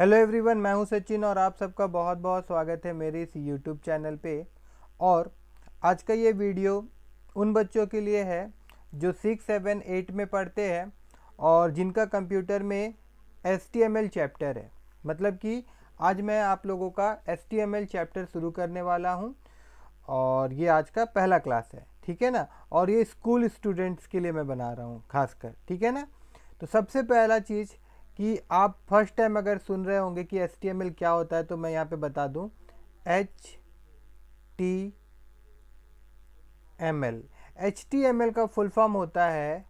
hello everyone मैं हूं सचिन और आप सबका बहुत बहुत स्वागत है मेरे इस यूट्यूब चैनल पे और आज का ये वीडियो उन बच्चों के लिए है जो सिक्स सेवन एट में पढ़ते हैं और जिनका कंप्यूटर में एस चैप्टर है मतलब कि आज मैं आप लोगों का एस चैप्टर शुरू करने वाला हूँ और ये आज का पहला क्लास है ठीक है ना और ये स्कूल स्टूडेंट्स के लिए मैं बना रहा हूँ खासकर ठीक है ना तो सबसे पहला चीज़ कि आप फर्स्ट टाइम अगर सुन रहे होंगे कि एच क्या होता है तो मैं यहाँ पे बता दूँ H T M L H T M L का फुल फॉर्म होता है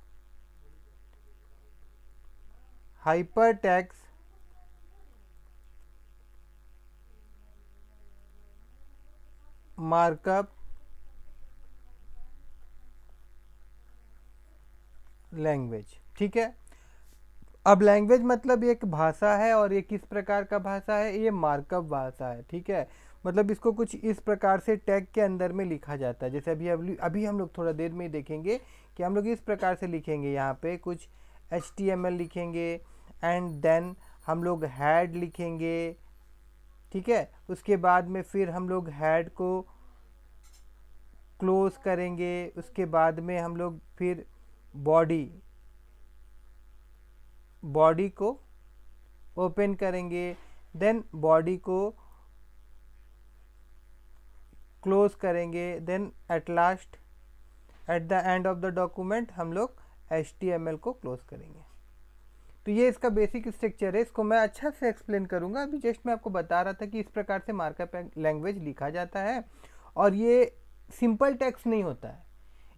हाइपर टैक्स मार्कअप लैंग्वेज ठीक है अब लैंग्वेज मतलब एक भाषा है और ये किस प्रकार का भाषा है ये मार्कअप भाषा है ठीक है मतलब इसको कुछ इस प्रकार से टैग के अंदर में लिखा जाता है जैसे अभी अभी अभी हम लोग थोड़ा देर में ही देखेंगे कि हम लोग इस प्रकार से लिखेंगे यहाँ पे कुछ एच लिखेंगे एंड देन हम लोग हैड लिखेंगे ठीक है उसके बाद में फिर हम लोग हैड को क्लोज करेंगे उसके बाद में हम लोग फिर बॉडी बॉडी को ओपन करेंगे देन बॉडी को क्लोज करेंगे then at last at the end of the document हम लोग एच को क्लोज करेंगे तो ये इसका बेसिक स्ट्रक्चर है इसको मैं अच्छा से एक्सप्लेन करूँगा अभी जस्ट मैं आपको बता रहा था कि इस प्रकार से मार्कअप लैंग्वेज लिखा जाता है और ये सिंपल टेक्स्ट नहीं होता है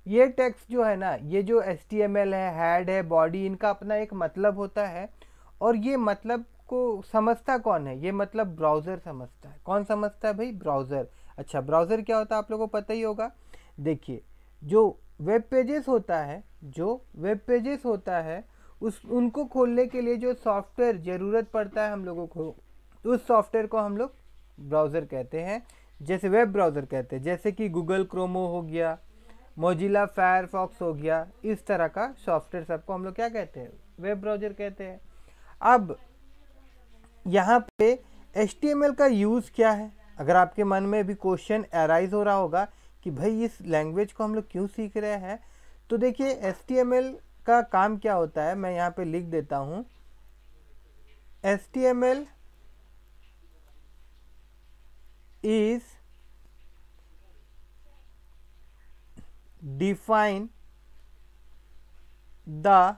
ये टैक्स जो है ना ये जो एस टी एम एल है हैड है बॉडी इनका अपना एक मतलब होता है और ये मतलब को समझता कौन है ये मतलब ब्राउज़र समझता है कौन समझता है भाई ब्राउज़र अच्छा ब्राउज़र क्या होता है आप लोगों को पता ही होगा देखिए जो वेब पेजेस होता है जो वेब पेजेस होता है उस उनको खोलने के लिए जो सॉफ्टवेयर ज़रूरत पड़ता है हम लोगों को तो उस सॉफ्टवेयर को हम लोग ब्राउज़र कहते हैं जैसे वेब ब्राउज़र कहते हैं जैसे कि गूगल क्रोमो हो गया मोजिला फायरफॉक्स हो गया इस तरह का सॉफ्टवेयर सबको हम लोग क्या कहते हैं वेब ब्राउजर कहते हैं अब यहाँ पे एच का यूज़ क्या है अगर आपके मन में भी क्वेश्चन एराइज हो रहा होगा कि भाई इस लैंग्वेज को हम लोग क्यों सीख रहे हैं तो देखिए एस का काम क्या होता है मैं यहाँ पे लिख देता हूँ H T M L is define the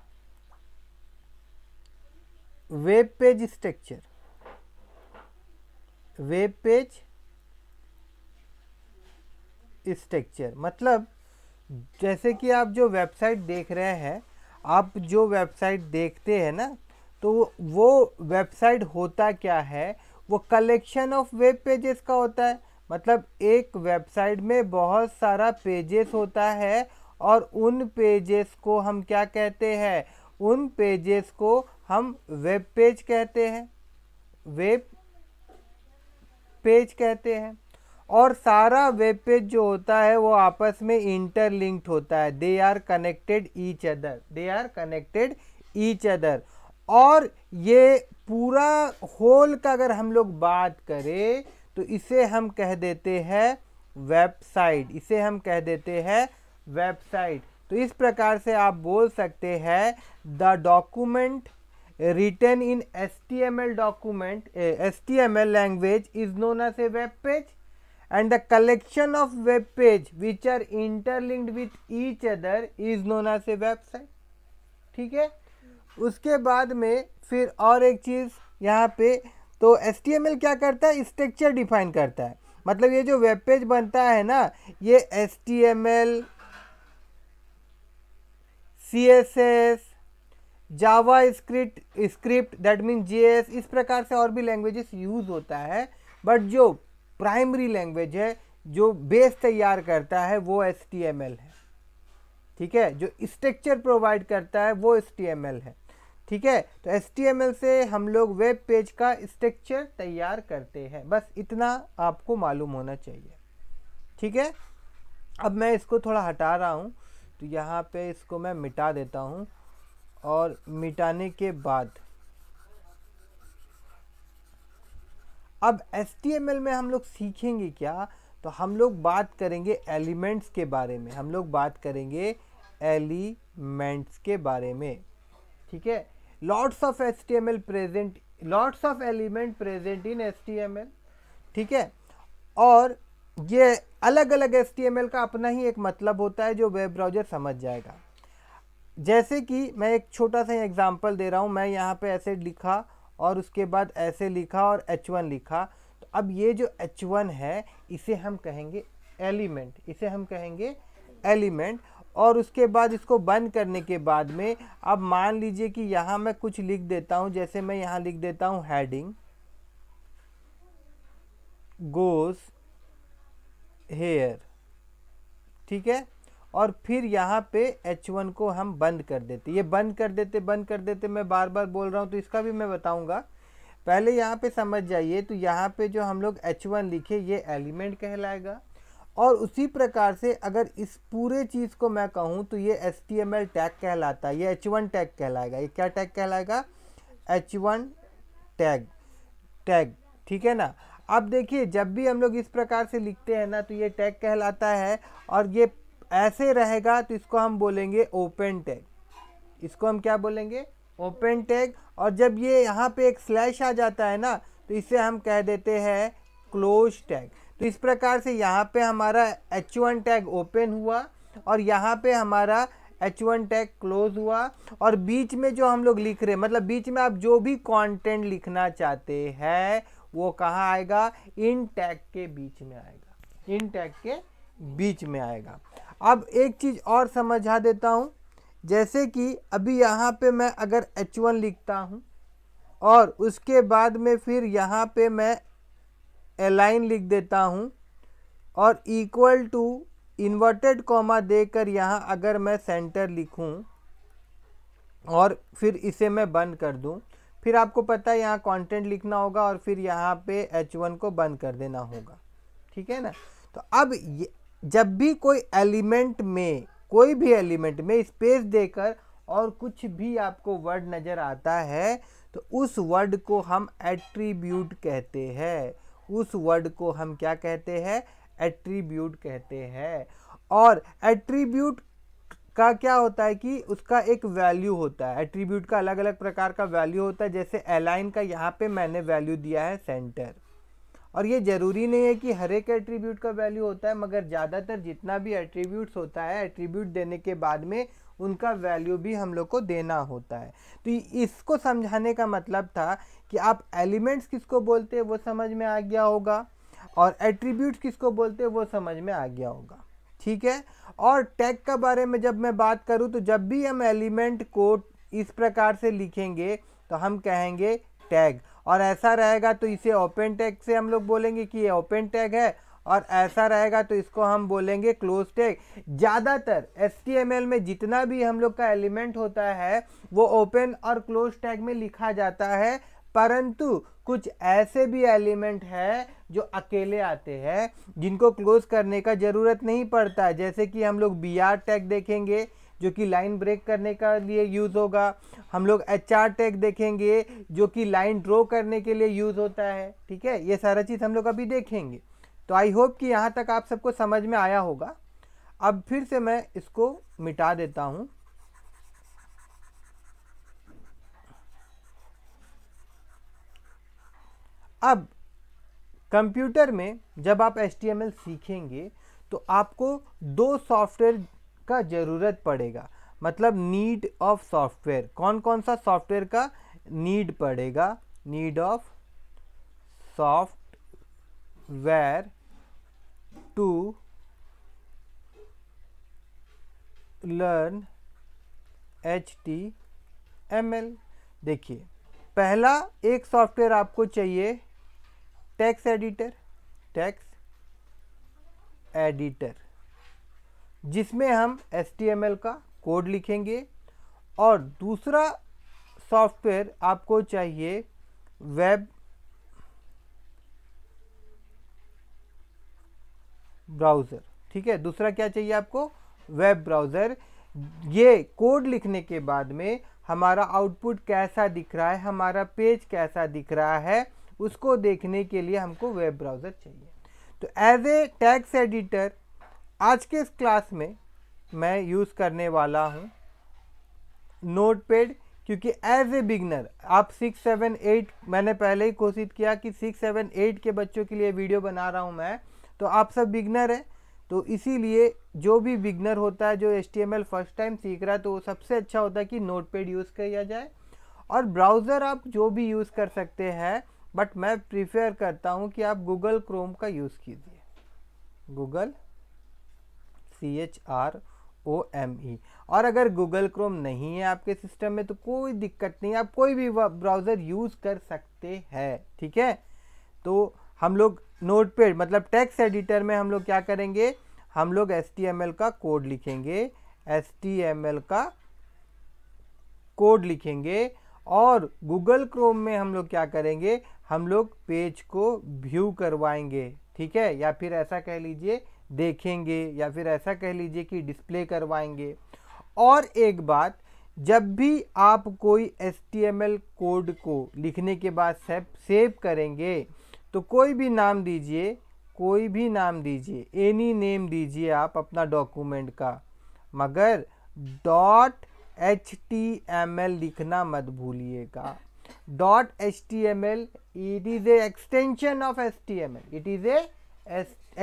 web page structure web page structure मतलब जैसे कि आप जो वेबसाइट देख रहे हैं आप जो वेबसाइट देखते हैं ना तो वो वेबसाइट होता क्या है वो कलेक्शन ऑफ वेब पेजेस का होता है मतलब एक वेबसाइट में बहुत सारा पेजेस होता है और उन पेजेस को हम क्या कहते हैं उन पेजेस को हम वेब पेज कहते हैं वेब पेज कहते हैं और सारा वेब पेज जो होता है वो आपस में इंटरलिंक्ड होता है they are connected each other they are connected each other और ये पूरा होल का अगर हम लोग बात करें तो इसे हम कह देते हैं वेबसाइट इसे हम कह देते हैं वेबसाइट तो इस प्रकार से आप बोल सकते हैं the document written in H T M L document H T M L language is known as a web page and the collection of web page which are interlinked with each other is known as a website ठीक है उसके बाद में फिर और एक चीज़ यहाँ पे तो एस क्या करता है स्ट्रक्चर डिफाइन करता है मतलब ये जो वेब पेज बनता है ना ये H T M L C S S JavaScript script that mean J S इस प्रकार से और भी लैंग्वेजेस यूज़ होता है बट जो प्राइमरी लैंग्वेज है जो बेस तैयार करता है वो एस टी एम एल है ठीक है जो स्ट्रक्चर प्रोवाइड करता है वो एस टी एम एल है ठीक है तो एस से हम लोग वेब पेज का स्ट्रक्चर तैयार करते हैं बस इतना आपको मालूम होना चाहिए ठीक है अब मैं इसको थोड़ा हटा रहा हूँ तो यहाँ पे इसको मैं मिटा देता हूँ और मिटाने के बाद अब एस में हम लोग सीखेंगे क्या तो हम लोग बात करेंगे एलिमेंट्स के बारे में हम लोग बात करेंगे एलिमेंट्स के बारे में ठीक है lots of H T M L present lots of element present in H T M L ठीक है और ये अलग अलग एस टी एम एल का अपना ही एक मतलब होता है जो वेब ब्राउजर समझ जाएगा जैसे कि मैं एक छोटा सा एग्ज़ाम्पल दे रहा हूँ मैं यहाँ पे ऐसे लिखा और उसके बाद ऐसे लिखा और एच वन लिखा तो अब ये जो एच वन है इसे हम कहेंगे एलिमेंट इसे हम कहेंगे एलिमेंट और उसके बाद इसको बंद करने के बाद में अब मान लीजिए कि यहाँ मैं कुछ लिख देता हूँ जैसे मैं यहाँ लिख देता हूँ हेडिंग गोस हेयर ठीक है और फिर यहाँ पे H1 को हम बंद कर देते ये बंद कर देते बंद कर देते मैं बार बार बोल रहा हूँ तो इसका भी मैं बताऊँगा पहले यहाँ पे समझ जाइए तो यहाँ पे जो हम लोग H1 लिखे ये एलिमेंट कहलाएगा और उसी प्रकार से अगर इस पूरे चीज़ को मैं कहूँ तो ये H T M L tag कहलाता है ये एच वन टैग कहलाएगा ये क्या टैग कहलाएगा एच वन टैग टैग ठीक है ना अब देखिए जब भी हम लोग इस प्रकार से लिखते हैं ना तो ये टैग कहलाता है और ये ऐसे रहेगा तो इसको हम बोलेंगे ओपन टैग इसको हम क्या बोलेंगे ओपन टैग और जब ये यहाँ पे एक स्लैश आ जाता है ना तो इसे हम कह देते हैं क्लोज टैग तो इस प्रकार से यहाँ पे हमारा एच वन टैग ओपन हुआ और यहाँ पे हमारा एच वन टैग क्लोज हुआ और बीच में जो हम लोग लिख रहे हैं मतलब बीच में आप जो भी कंटेंट लिखना चाहते हैं वो कहाँ आएगा इन टैग के बीच में आएगा इन टैग के बीच में आएगा अब एक चीज़ और समझा देता हूँ जैसे कि अभी यहाँ पे मैं अगर एच वन लिखता हूँ और उसके बाद में फिर यहाँ पे मैं लाइन लिख देता हूँ और इक्वल टू इन्वर्टेड कॉमा देकर यहाँ अगर मैं सेंटर लिखूँ और फिर इसे मैं बंद कर दूँ फिर आपको पता है यहाँ कंटेंट लिखना होगा और फिर यहाँ पे H1 को बंद कर देना होगा ठीक है ना तो अब जब भी कोई एलिमेंट में कोई भी एलिमेंट में स्पेस देकर और कुछ भी आपको वर्ड नज़र आता है तो उस वर्ड को हम एट्रीब्यूट कहते हैं उस वर्ड को हम क्या कहते हैं एट्रीब्यूट कहते हैं और एट्रीब्यूट का क्या होता है कि उसका एक वैल्यू होता है एट्रीब्यूट का अलग अलग प्रकार का वैल्यू होता है जैसे एलाइन का यहाँ पे मैंने वैल्यू दिया है सेंटर और ये ज़रूरी नहीं है कि हर एक एट्रीब्यूट का वैल्यू होता है मगर ज़्यादातर जितना भी एट्रीब्यूट्स होता है एट्रीब्यूट देने के बाद में उनका वैल्यू भी हम लोग को देना होता है तो इसको समझाने का मतलब था कि आप एलिमेंट्स किसको बोलते हैं वो समझ में आ गया होगा और एट्रीब्यूट किसको बोलते हैं वो समझ में आ गया होगा ठीक है और टैग के बारे में जब मैं बात करूँ तो जब भी हम एलिमेंट को इस प्रकार से लिखेंगे तो हम कहेंगे टैग और ऐसा रहेगा तो इसे ओपन टैग से हम लोग बोलेंगे कि ये ओपन टैग है और ऐसा रहेगा तो इसको हम बोलेंगे क्लोज टैग ज़्यादातर एस में जितना भी हम लोग का एलिमेंट होता है वो ओपन और क्लोज टैग में लिखा जाता है परंतु कुछ ऐसे भी एलिमेंट हैं जो अकेले आते हैं जिनको क्लोज करने का ज़रूरत नहीं पड़ता जैसे कि हम लोग बी आर टैग देखेंगे जो कि लाइन ब्रेक करने का लिए यूज़ होगा हम लोग एच आर टैग देखेंगे जो कि लाइन ड्रॉ करने के लिए यूज़ होता है ठीक है ये सारा चीज़ हम लोग अभी देखेंगे तो आई होप कि यहाँ तक आप सबको समझ में आया होगा अब फिर से मैं इसको मिटा देता हूँ अब कंप्यूटर में जब आप एच सीखेंगे तो आपको दो सॉफ्टवेयर का ज़रूरत पड़ेगा मतलब नीड ऑफ सॉफ्टवेयर कौन कौन सा सॉफ्टवेयर का नीड पड़ेगा need of software to learn H T M L देखिए पहला एक सॉफ्टवेयर आपको चाहिए टैक्स एडिटर टैक्स एडिटर जिसमें हम एस का कोड लिखेंगे और दूसरा सॉफ्टवेयर आपको चाहिए वेब ब्राउज़र ठीक है दूसरा क्या चाहिए आपको वेब ब्राउज़र ये कोड लिखने के बाद में हमारा आउटपुट कैसा दिख रहा है हमारा पेज कैसा दिख रहा है उसको देखने के लिए हमको वेब ब्राउज़र चाहिए तो एज ए टैक्स एडिटर आज के इस क्लास में मैं यूज़ करने वाला हूँ नोट पैड क्योंकि एज ए बिगनर आप सिक्स सेवन एट मैंने पहले ही कोशिश किया कि सिक्स सेवन एट के बच्चों के लिए वीडियो बना रहा हूँ मैं तो आप सब बिगनर हैं तो इसीलिए जो भी बिगनर होता है जो एच फर्स्ट टाइम सीख रहा है तो वो सबसे अच्छा होता है कि नोट यूज़ किया जाए और ब्राउज़र आप जो भी यूज़ कर सकते हैं बट मैं प्रीफेयर करता हूँ कि आप गूगल क्रोम का यूज़ कीजिए Google C H R O M E और अगर गूगल क्रोम नहीं है आपके सिस्टम में तो कोई दिक्कत नहीं आप कोई भी ब्राउज़र यूज़ कर सकते हैं ठीक है तो हम लोग नोट पेड मतलब टेक्स्ट एडिटर में हम लोग क्या करेंगे हम लोग एस टी एम एल का कोड लिखेंगे एस टी एम एल का कोड लिखेंगे और गूगल क्रोम में हम लोग क्या करेंगे हम लोग पेज को व्यू करवाएंगे ठीक है या फिर ऐसा कह लीजिए देखेंगे या फिर ऐसा कह लीजिए कि डिस्प्ले करवाएंगे और एक बात जब भी आप कोई एस कोड को लिखने के बाद सेव सेव करेंगे तो कोई भी नाम दीजिए कोई भी नाम दीजिए एनी नेम दीजिए आप अपना डॉक्यूमेंट का मगर dot H T M L लिखना मत भूलिएगा dot html it is a extension of html it is a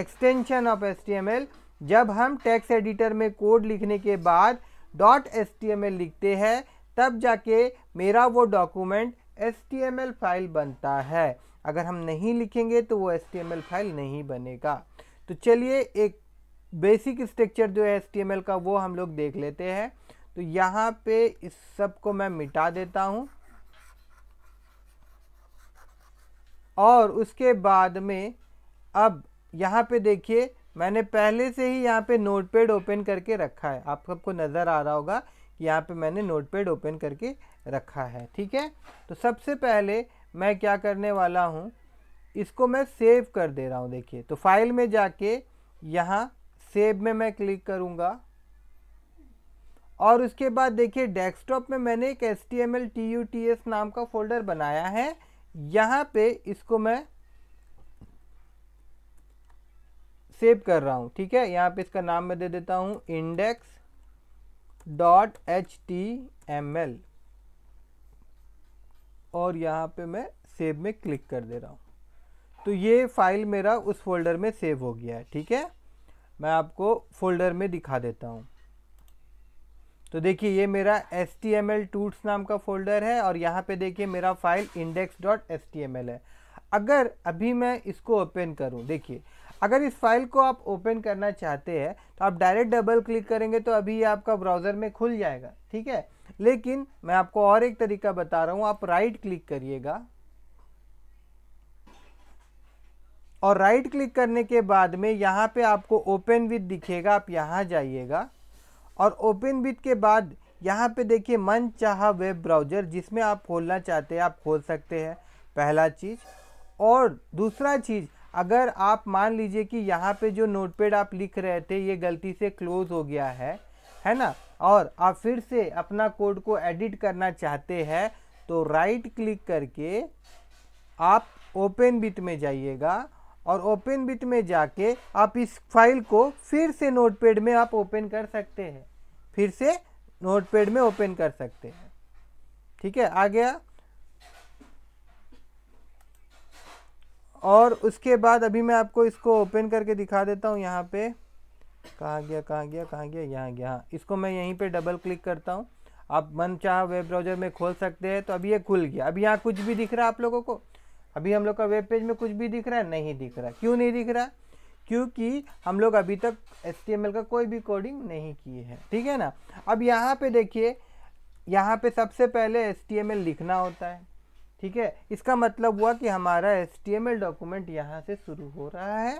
extension of html जब हम टेक्स्ट एडिटर में कोड लिखने के बाद डॉट एस लिखते हैं तब जाके मेरा वो डॉक्यूमेंट एस फाइल बनता है अगर हम नहीं लिखेंगे तो वो एस फाइल नहीं बनेगा तो चलिए एक बेसिक स्ट्रक्चर जो है एस का वो हम लोग देख लेते हैं तो यहाँ पे इस सब को मैं मिटा देता हूँ और उसके बाद में अब यहाँ पे देखिए मैंने पहले से ही यहाँ पे नोटपैड ओपन करके रखा है आप सबको नज़र आ रहा होगा कि यहाँ पे मैंने नोटपैड ओपन करके रखा है ठीक है तो सबसे पहले मैं क्या करने वाला हूँ इसको मैं सेव कर दे रहा हूँ देखिए तो फाइल में जाके यहाँ सेव में मैं क्लिक करूँगा और उसके बाद देखिए डेस्कटॉप में मैंने एक H T M L T U T S नाम का फोल्डर बनाया है यहाँ पे इसको मैं सेव कर रहा हूँ ठीक है यहाँ पे इसका नाम मैं दे देता हूँ index dot H T M L और यहाँ पे मैं सेव में क्लिक कर दे रहा हूँ तो ये फाइल मेरा उस फोल्डर में सेव हो गया है ठीक है मैं आपको फोल्डर में दिखा देता हूँ तो देखिए ये मेरा H T M L tuts नाम का फोल्डर है और यहाँ पे देखिए मेरा file index dot H T M L है अगर अभी मैं इसको ओपन करूँ देखिए अगर इस फाइल को आप ओपन करना चाहते हैं तो आप डायरेक्ट डबल क्लिक करेंगे तो अभी ये आपका ब्राउज़र में खुल जाएगा ठीक है लेकिन मैं आपको और एक तरीका बता रहा हूँ आप राइट क्लिक करिएगा और राइट क्लिक करने के बाद में यहाँ पे आपको ओपन विद दिखेगा आप यहाँ जाइएगा और ओपन बिट के बाद यहाँ पे देखिए मन चाह वेब ब्राउज़र जिसमें आप खोलना चाहते हैं आप खोल सकते हैं पहला चीज़ और दूसरा चीज़ अगर आप मान लीजिए कि यहाँ पे जो नोटपैड आप लिख रहे थे ये गलती से क्लोज़ हो गया है है ना और आप फिर से अपना कोड को एडिट करना चाहते हैं तो राइट क्लिक करके आप ओपन बिट में जाइएगा और ओपन बिट में जाके आप इस फाइल को फिर से नोटपैड में आप ओपन कर सकते हैं फिर से नोटपैड में ओपन कर सकते हैं ठीक है आ गया और उसके बाद अभी मैं आपको इसको ओपन करके दिखा देता हूँ यहाँ पे कहाँ गया कहाँ गया कहाँ गया यहाँ गया हाँ, इसको मैं यहीं पे डबल क्लिक करता हूँ आप मन चाह वेब ब्राउज़र में खोल सकते हैं तो अभी ये खुल गया अभी यहाँ कुछ भी दिख रहा है आप लोगों को अभी हम लोग का वेब पेज में कुछ भी दिख रहा है नहीं दिख रहा क्यों नहीं दिख रहा क्योंकि हम लोग अभी तक एस का कोई भी कोडिंग नहीं किए हैं ठीक है ना अब यहाँ पे देखिए यहाँ पे सबसे पहले एस लिखना होता है ठीक है इसका मतलब हुआ कि हमारा एल डॉक्यूमेंट यहाँ से शुरू हो रहा है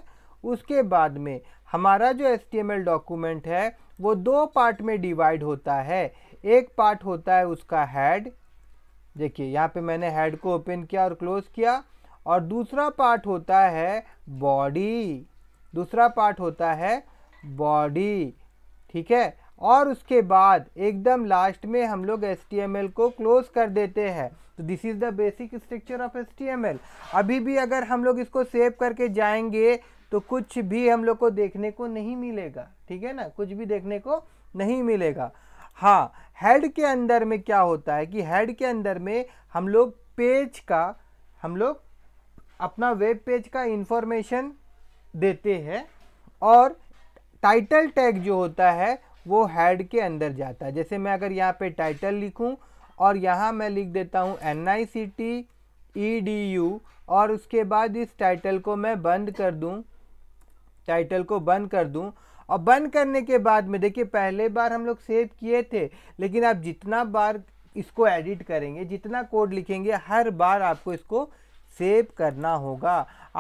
उसके बाद में हमारा जो एल डॉक्यूमेंट है वो दो पार्ट में डिवाइड होता है एक पार्ट होता है उसका हैड देखिए यहाँ पे मैंने हेड को ओपन किया और क्लोज किया और दूसरा पार्ट होता है बॉडी दूसरा पार्ट होता है बॉडी ठीक है और उसके बाद एकदम लास्ट में हम लोग एस को क्लोज कर देते हैं तो this is the basic structure of H अभी भी अगर हम लोग इसको सेव करके जाएंगे तो कुछ भी हम लोग को देखने को नहीं मिलेगा ठीक है ना कुछ भी देखने को नहीं मिलेगा हाँ हेड के अंदर में क्या होता है कि हेड के अंदर में हम लोग पेज का हम लोग अपना वेब पेज का इंफॉर्मेशन देते हैं और टाइटल टैग जो होता है वो हेड के अंदर जाता है जैसे मैं अगर यहाँ पे टाइटल लिखूँ और यहाँ मैं लिख देता हूँ N I C T E D U और उसके बाद इस टाइटल को मैं बंद कर दूँ टाइटल को बंद कर दूँ और बंद करने के बाद में देखिए पहले बार हम लोग सेव किए थे लेकिन आप जितना बार इसको एडिट करेंगे जितना कोड लिखेंगे हर बार आपको इसको सेव करना होगा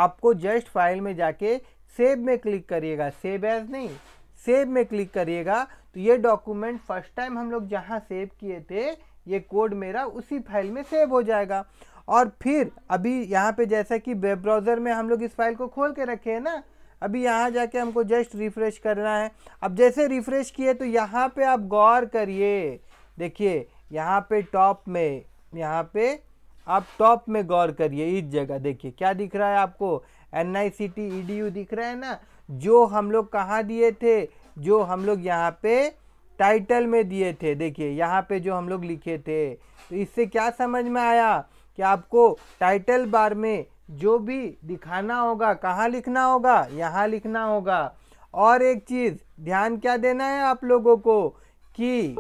आपको जस्ट फाइल में जाके सेव में क्लिक करिएगा सेव एज नहीं सेव में क्लिक करिएगा तो ये डॉक्यूमेंट फर्स्ट टाइम हम लोग जहाँ सेव किए थे ये कोड मेरा उसी फाइल में सेव हो जाएगा और फिर अभी यहाँ पे जैसा कि वेब ब्राउज़र में हम लोग इस फाइल को खोल के रखे हैं ना अभी यहाँ जाके हमको जस्ट रिफ़्रेश करना है अब जैसे रिफ़्रेश किए तो यहाँ पे आप गौर करिए देखिए यहाँ पे टॉप में यहाँ पे आप टॉप में गौर करिए इस जगह देखिए क्या दिख रहा है आपको N I C T E D U दिख रहा है ना जो हम लोग कहाँ दिए थे जो हम लोग यहाँ पे टाइटल में दिए थे देखिए यहाँ पे जो हम लोग लिखे थे तो इससे क्या समझ में आया कि आपको टाइटल बार में जो भी दिखाना होगा कहाँ लिखना होगा यहाँ लिखना होगा और एक चीज़ ध्यान क्या देना है आप लोगों को कि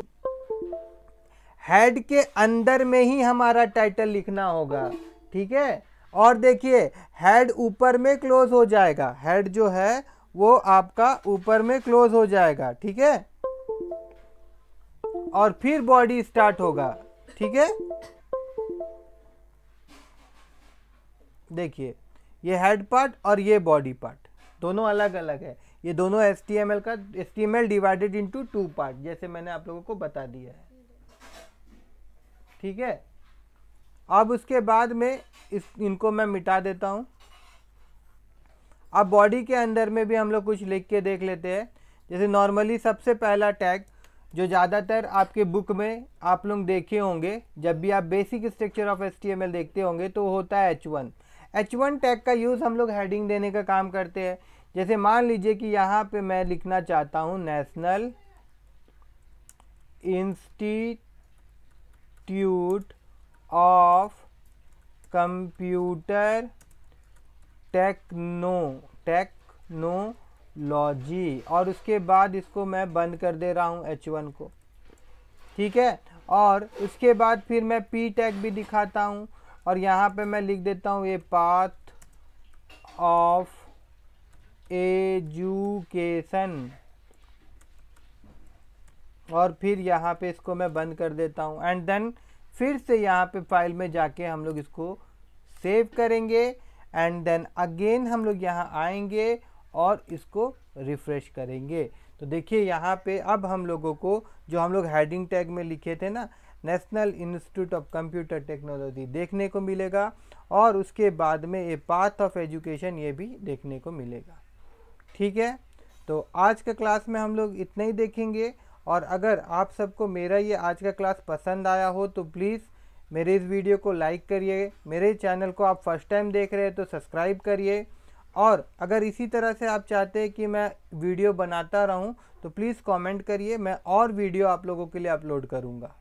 हेड के अंदर में ही हमारा टाइटल लिखना होगा ठीक है और देखिए हेड ऊपर में क्लोज हो जाएगा हेड जो है वो आपका ऊपर में क्लोज हो जाएगा ठीक है और फिर बॉडी स्टार्ट होगा ठीक है देखिए ये हेड पार्ट और ये बॉडी पार्ट दोनों अलग अलग है ये दोनों एस का S divided into two part जैसे मैंने आप लोगों को बता दिया है ठीक है अब उसके बाद में इस इनको मैं मिटा देता हूँ अब बॉडी के अंदर में भी हम लोग कुछ लिख के देख लेते हैं जैसे नॉर्मली सबसे पहला टैग जो ज़्यादातर आपके बुक में आप लोग देखे होंगे जब भी आप बेसिक स्ट्रक्चर ऑफ एस देखते होंगे तो होता है H one H one tag का यूज़ हम लोग हेडिंग देने का काम करते हैं जैसे मान लीजिए कि यहाँ पे मैं लिखना चाहता हूँ national institute of computer techno technology और उसके बाद इसको मैं बंद कर दे रहा हूँ एच वन को ठीक है और उसके बाद फिर मैं पी टैग भी दिखाता हूँ और यहाँ पे मैं लिख देता हूँ ये पाथ ऑफ एजुकेशन और फिर यहाँ पे इसको मैं बंद कर देता हूँ एंड देन फिर से यहाँ पे फाइल में जाके हम लोग इसको सेव करेंगे एंड देन अगेन हम लोग यहाँ आएंगे और इसको रिफ़्रेश करेंगे तो देखिए यहाँ पे अब हम लोगों को जो हम लोग हेडिंग टैग में लिखे थे ना national institute of computer technology देखने को मिलेगा और उसके बाद में ए पाथ ऑफ एजुकेशन ये भी देखने को मिलेगा ठीक है तो आज के क्लास में हम लोग इतना ही देखेंगे और अगर आप सबको मेरा ये आज का क्लास पसंद आया हो तो प्लीज़ मेरे इस वीडियो को लाइक करिए मेरे चैनल को आप फर्स्ट टाइम देख रहे हैं तो सब्सक्राइब करिए और अगर इसी तरह से आप चाहते हैं कि मैं वीडियो बनाता रहूं तो प्लीज़ कमेंट करिए मैं और वीडियो आप लोगों के लिए अपलोड करूंगा